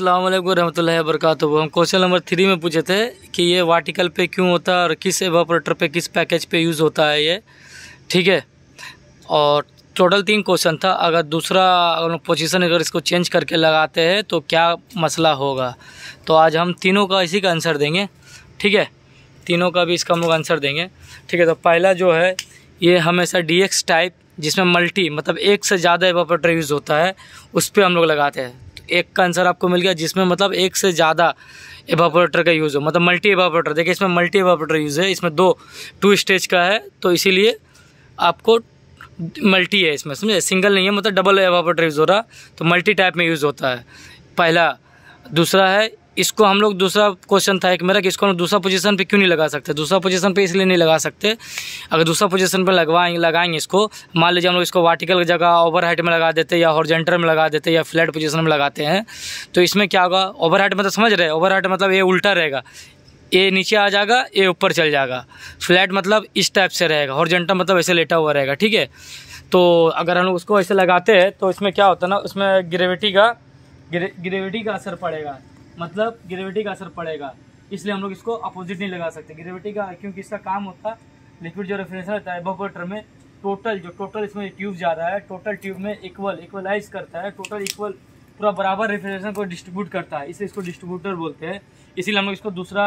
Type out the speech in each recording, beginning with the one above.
अल्लाम वरहमल वरक हम क्वेश्चन नंबर थ्री में पूछे थे कि ये वार्टिकल पे क्यों होता है और किस एवोपरेटर पे किस पैकेज पे यूज़ होता है ये ठीक है और टोटल तीन क्वेश्चन था अगर दूसरा अगर पोजीशन अगर इसको चेंज करके लगाते हैं तो क्या मसला होगा तो आज हम तीनों का इसी का आंसर देंगे ठीक है तीनों का भी इसका हम लोग आंसर देंगे ठीक है तो पहला जो है ये हमेशा डी टाइप जिसमें मल्टी मतलब एक से ज़्यादा एवोपरेटर यूज़ होता है उस पर हम लोग लगाते हैं एक का आंसर आपको मिल गया जिसमें मतलब एक से ज़्यादा एवापोरेटर का यूज़ हो मतलब मल्टी एवापोरेटर देखिए इसमें मल्टी एवापोरेटर यूज़ है इसमें दो टू स्टेज का है तो इसीलिए आपको मल्टी है इसमें समझे सिंगल नहीं है मतलब डबल एवापोरेटर यूज़ हो रहा तो मल्टी टाइप में यूज़ होता है पहला दूसरा है इसको हम लोग दूसरा क्वेश्चन था एक मेरा कि इसको हम दूसरा पोजीशन पे क्यों नहीं लगा सकते दूसरा पोजीशन पे इसलिए नहीं लगा सकते अगर दूसरा पोजीशन पे लगवाएंगे लगाएंगे इसको मान लीजिए हम लोग इसको वार्टिकल की जगह ओवर हाइट में लगा देते या हॉर्जेंटर में लगा देते या फ्लैट पोजिशन में लगाते हैं तो इसमें क्या होगा ओवर हाइट मतलब समझ रहे ओवर हाइट मतलब ये उल्टा रहेगा ये नीचे आ जाएगा ये ऊपर चल जाएगा फ्लैट मतलब इस टाइप से रहेगा हॉर्जेंटर मतलब ऐसे लेटा हुआ रहेगा ठीक है तो अगर हम लोग उसको ऐसे लगाते हैं तो इसमें क्या होता है ना उसमें ग्रेविटी का ग्रेविटी का असर पड़ेगा मतलब ग्रेविटी का असर पड़ेगा इसलिए हम लोग इसको अपोजिट नहीं लगा सकते ग्रेविटी का क्योंकि इसका काम होता है लिक्विड जो रेफरेंस रहता है एवोपोरेटर में टोटल जो टोटल इसमें ट्यूब जा रहा है टोटल ट्यूब में इक्वल इक्वलाइज करता है टोटल इक्वल पूरा बराबर रेफ्रिजरेशन को डिस्ट्रीब्यूट करता है इसलिए इसको डिस्ट्रीब्यूटर बोलते हैं इसीलिए हम लोग इसको दूसरा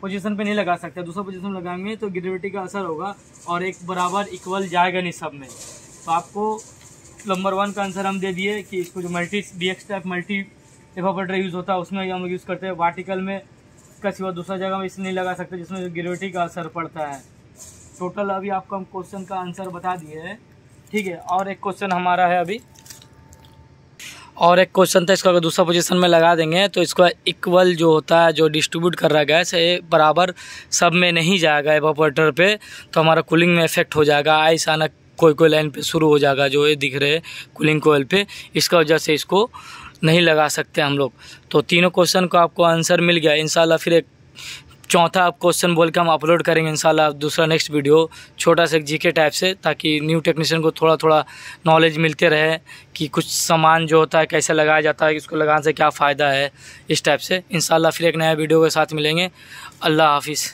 पोजीशन पे नहीं लगा सकते दूसरा पोजीशन लगाएंगे तो ग्रेविटी का असर होगा और एक बराबर इक्वल जाएगा नहीं सब में तो आपको नंबर वन का आंसर हम दे दिए कि इसको जो multi D X type multi evaporator use होता है उसमें हम यूज़ करते हैं वार्टिकल में इसका सिवा दूसरा जगह में इसे नहीं लगा सकते जिसमें ग्रेविटी का असर पड़ता है टोटल अभी आपको हम क्वेश्चन का आंसर बता दिए है ठीक है और एक क्वेश्चन हमारा है अभी और एक क्वेश्चन था इसको अगर दूसरा पोजीशन में लगा देंगे तो इसका इक्वल जो होता है जो डिस्ट्रीब्यूट कर रहा है गैस ये बराबर सब में नहीं जाएगा एवापोरेटर पे तो हमारा कूलिंग में इफेक्ट हो जाएगा आइस आना कोई कोई लाइन पे शुरू हो जाएगा जो ये दिख रहे हैं कूलिंग कोयल पे इसका वजह से इसको नहीं लगा सकते हम लोग तो तीनों क्वेश्चन को आपको आंसर मिल गया इन फिर एक चौथा आप क्वेश्चन बोल के हम अपलोड करेंगे इंशाल्लाह दूसरा नेक्स्ट वीडियो छोटा सा जीके टाइप से ताकि न्यू टेक्नीशियन को थोड़ा थोड़ा नॉलेज मिलते रहे कि कुछ सामान जो होता है कैसे लगाया जाता है इसको लगाने से क्या फ़ायदा है इस टाइप से इन फिर एक नया वीडियो के साथ मिलेंगे अल्लाह हाफिज़